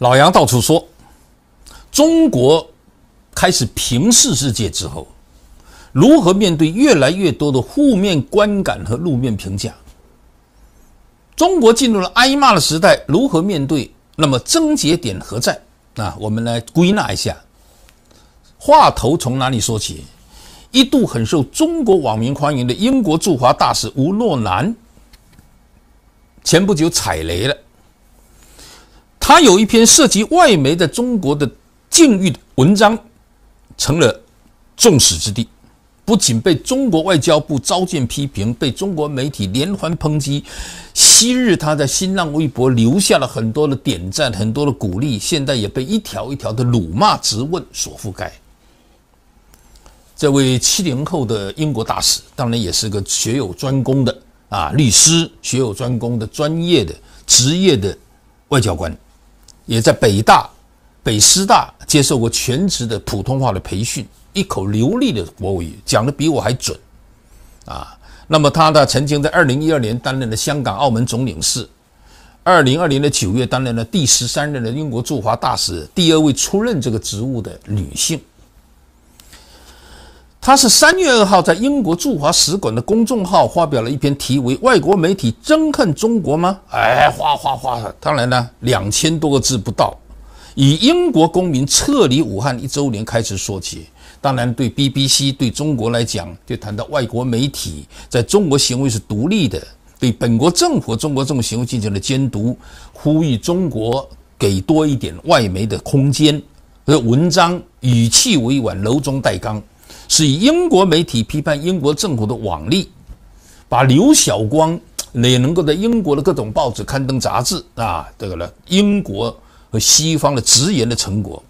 老杨到处说，中国开始平视世界之后，如何面对越来越多的负面观感和路面评价？中国进入了挨骂的时代，如何面对？那么症结点何在？啊，我们来归纳一下，话头从哪里说起？一度很受中国网民欢迎的英国驻华大使吴若楠，前不久踩雷了。他有一篇涉及外媒的中国的境遇的文章，成了众矢之的，不仅被中国外交部召见批评，被中国媒体连环抨击。昔日他在新浪微博留下了很多的点赞，很多的鼓励，现在也被一条一条的辱骂、质问所覆盖。这位七零后的英国大使，当然也是个学有专攻的啊，律师学有专攻的专业的职业的外交官。也在北大、北师大接受过全职的普通话的培训，一口流利的国语讲的比我还准，啊，那么他呢，曾经在2012年担任了香港澳门总领事，2020的9月担任了第十三任的英国驻华大使，第二位出任这个职务的女性。他是三月二号在英国驻华使馆的公众号发表了一篇题为“外国媒体憎恨中国吗？”哎，哗哗哗！当然了，两千多个字不到，以英国公民撤离武汉一周年开始说起。当然，对 BBC 对中国来讲，就谈到外国媒体在中国行为是独立的，对本国政府中国这种行为进行了监督，呼吁中国给多一点外媒的空间。而文章语气委婉，柔中带刚。是以英国媒体批判英国政府的网力，把刘晓光也能够在英国的各种报纸、刊登杂志啊，这个呢，英国和西方的直言的成果，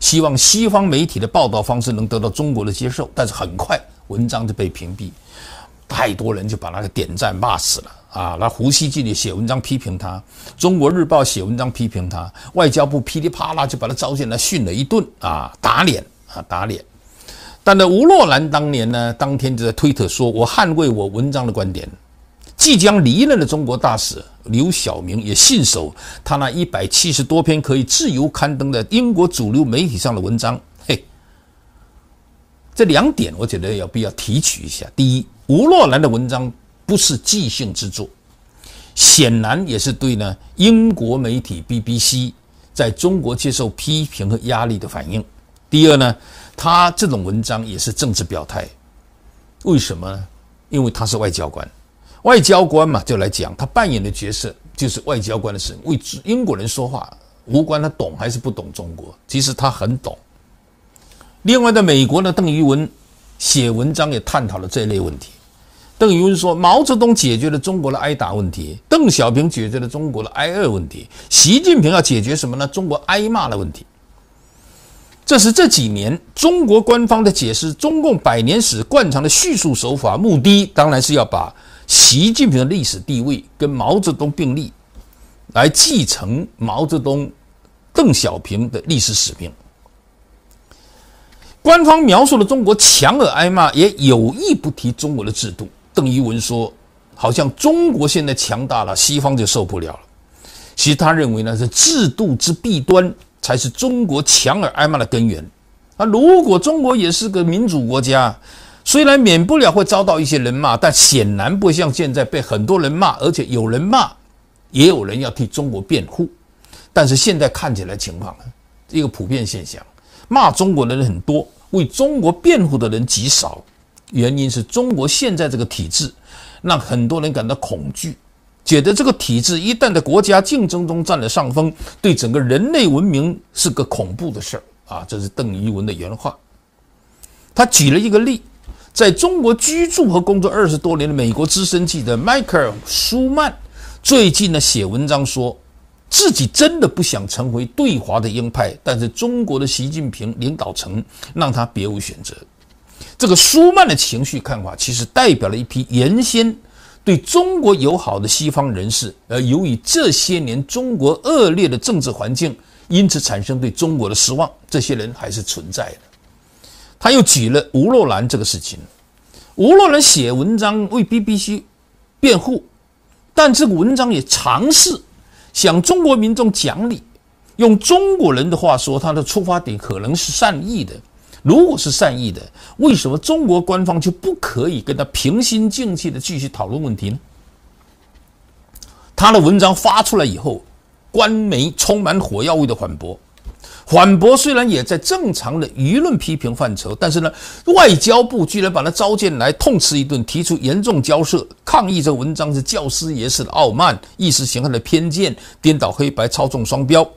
希望西方媒体的报道方式能得到中国的接受。但是很快文章就被屏蔽，太多人就把那个点赞骂死了啊！那胡锡进写文章批评他，中国日报写文章批评他，外交部噼里啪啦就把他招进来训了一顿啊，打脸啊，打脸。但呢，吴若兰当年呢，当天就在推特说：“我捍卫我文章的观点。”即将离任的中国大使刘晓明也信守他那一百七十多篇可以自由刊登的英国主流媒体上的文章。嘿，这两点我觉得有必要提取一下。第一，吴若兰的文章不是即兴之作，显然也是对呢英国媒体 BBC 在中国接受批评和压力的反应。第二呢？他这种文章也是政治表态，为什么？呢？因为他是外交官，外交官嘛，就来讲他扮演的角色就是外交官的事，为英国人说话，无关他懂还是不懂中国，其实他很懂。另外的美国呢，邓宇文写文章也探讨了这一类问题。邓宇文说，毛泽东解决了中国的挨打问题，邓小平解决了中国的挨饿问题，习近平要解决什么呢？中国挨骂的问题。这是这几年中国官方的解释，中共百年史惯常的叙述手法，目的当然是要把习近平的历史地位跟毛泽东并立，来继承毛泽东、邓小平的历史使命。官方描述了中国强而挨骂，也有意不提中国的制度。邓一文说，好像中国现在强大了，西方就受不了了。其实他认为呢，是制度之弊端。才是中国强而挨骂的根源。那如果中国也是个民主国家，虽然免不了会遭到一些人骂，但显然不像现在被很多人骂，而且有人骂，也有人要替中国辩护。但是现在看起来情况，一个普遍现象，骂中国的人很多，为中国辩护的人极少。原因是中国现在这个体制让很多人感到恐惧。觉得这个体制一旦在国家竞争中占了上风，对整个人类文明是个恐怖的事儿啊！这是邓一文的原话。他举了一个例，在中国居住和工作二十多年的美国资深记者迈克尔·舒曼，最近呢写文章说，自己真的不想成为对华的鹰派，但是中国的习近平领导层让他别无选择。这个舒曼的情绪看法，其实代表了一批原先。对中国友好的西方人士，而由于这些年中国恶劣的政治环境，因此产生对中国的失望。这些人还是存在的。他又举了吴若兰这个事情，吴若兰写文章为 BBC 辩护，但这个文章也尝试向中国民众讲理，用中国人的话说，他的出发点可能是善意的。如果是善意的，为什么中国官方就不可以跟他平心静气的继续讨论问题呢？他的文章发出来以后，官媒充满火药味的反驳，反驳虽然也在正常的舆论批评范畴，但是呢，外交部居然把他召进来痛斥一顿，提出严重交涉，抗议这文章是教师爷式的傲慢、意识形态的偏见、颠倒黑白、操纵双标。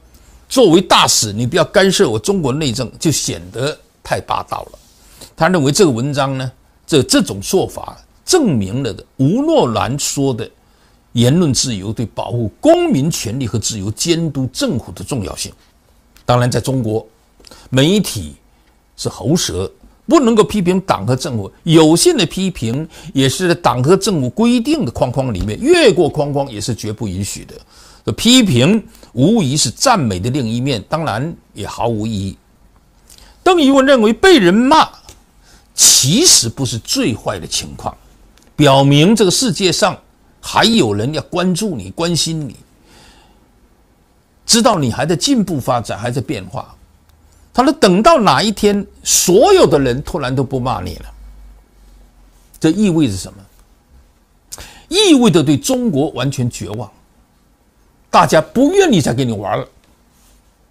作为大使，你不要干涉我中国内政，就显得。太霸道了，他认为这个文章呢，这这种做法证明了的吴若兰说的言论自由对保护公民权利和自由、监督政府的重要性。当然，在中国，媒体是喉舌，不能够批评党和政府，有限的批评也是党和政府规定的框框里面，越过框框也是绝不允许的。批评无疑是赞美的另一面，当然也毫无意义。邓仪文认为，被人骂其实不是最坏的情况，表明这个世界上还有人要关注你、关心你，知道你还在进步发展、还在变化。他说：“等到哪一天，所有的人突然都不骂你了，这意味着什么？意味着对中国完全绝望，大家不愿意再跟你玩了。”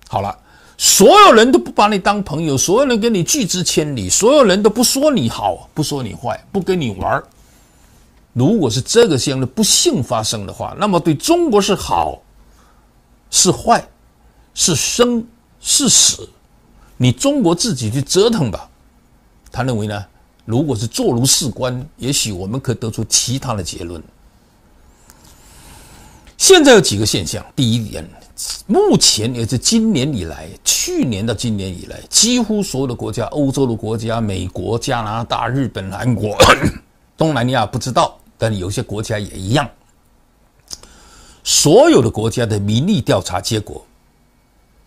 好了。所有人都不把你当朋友，所有人跟你拒之千里，所有人都不说你好，不说你坏，不跟你玩儿。如果是这个这样的不幸发生的话，那么对中国是好，是坏，是生是死，你中国自己去折腾吧。他认为呢，如果是坐如是观，也许我们可以得出其他的结论。现在有几个现象，第一点。目前也是今年以来，去年到今年以来，几乎所有的国家，欧洲的国家、美国、加拿大、日本、韩国、东南亚不知道，但有些国家也一样。所有的国家的民意调查结果，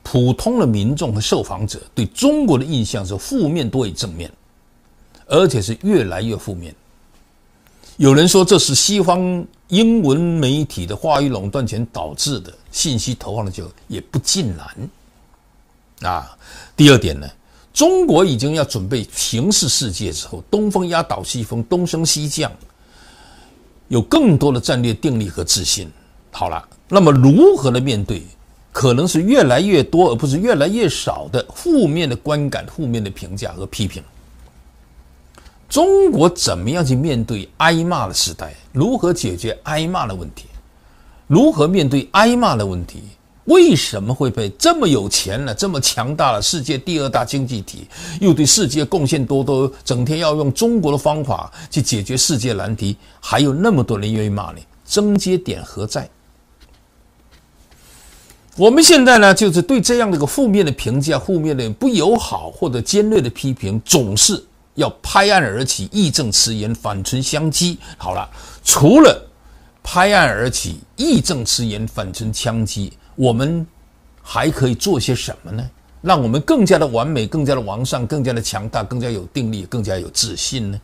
普通的民众和受访者对中国的印象是负面多于正面，而且是越来越负面。有人说这是西方英文媒体的话语垄断权导致的信息投放的结果，也不尽然。啊，第二点呢，中国已经要准备平视世界之后，东风压倒西风，东升西降，有更多的战略定力和自信。好了，那么如何的面对，可能是越来越多而不是越来越少的负面的观感、负面的评价和批评。中国怎么样去面对挨骂的时代？如何解决挨骂的问题？如何面对挨骂的问题？为什么会被这么有钱了、这么强大了、世界第二大经济体，又对世界贡献多多，整天要用中国的方法去解决世界难题？还有那么多人愿意骂你，症结点何在？我们现在呢，就是对这样的一个负面的评价、负面的不友好或者尖锐的批评，总是。要拍案而起，义正辞严，反唇相讥。好了，除了拍案而起，义正辞严，反唇相讥，我们还可以做些什么呢？让我们更加的完美，更加的完善，更加的强大，更加有定力，更加有自信呢？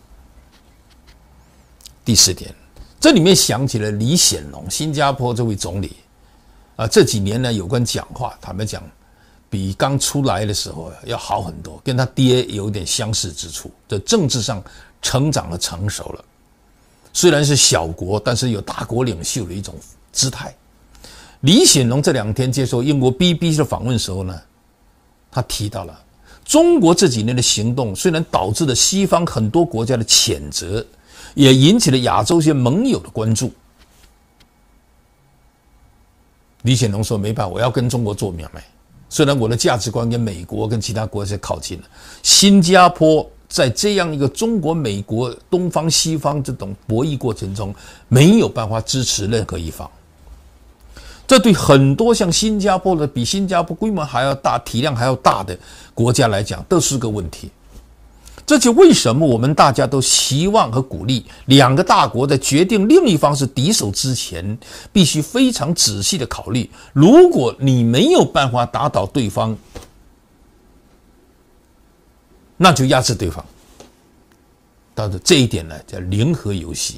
第四点，这里面想起了李显龙，新加坡这位总理啊，这几年呢，有关讲话，坦白讲。比刚出来的时候要好很多，跟他爹有点相似之处，在政治上成长了、成熟了。虽然是小国，但是有大国领袖的一种姿态。李显龙这两天接受英国 BBC 的访问时候呢，他提到了中国这几年的行动，虽然导致了西方很多国家的谴责，也引起了亚洲一些盟友的关注。李显龙说：“没办法，我要跟中国做买卖。”虽然我的价值观跟美国跟其他国家靠近了，新加坡在这样一个中国、美国、东方、西方这种博弈过程中，没有办法支持任何一方，这对很多像新加坡的、比新加坡规模还要大、体量还要大的国家来讲，都是个问题。这就为什么我们大家都希望和鼓励两个大国在决定另一方是敌手之前，必须非常仔细的考虑。如果你没有办法打倒对方，那就压制对方。但是这一点呢，叫零和游戏。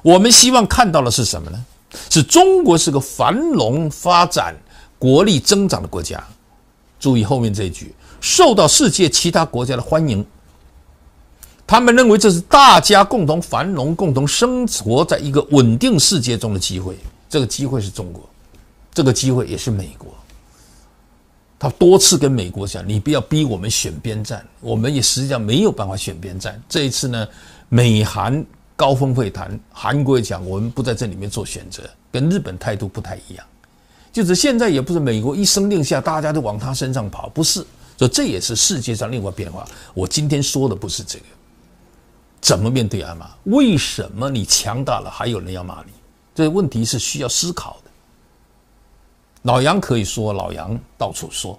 我们希望看到的是什么呢？是中国是个繁荣发展、国力增长的国家。注意后面这一句，受到世界其他国家的欢迎。他们认为这是大家共同繁荣、共同生活在一个稳定世界中的机会。这个机会是中国，这个机会也是美国。他多次跟美国讲：“你不要逼我们选边站，我们也实际上没有办法选边站。”这一次呢，美韩高峰会谈，韩国也讲：“我们不在这里面做选择。”跟日本态度不太一样，就是现在也不是美国一声令下，大家都往他身上跑，不是。所以这也是世界上另外变化。我今天说的不是这个。怎么面对挨骂？为什么你强大了还有人要骂你？这问题是需要思考的。老杨可以说，老杨到处说。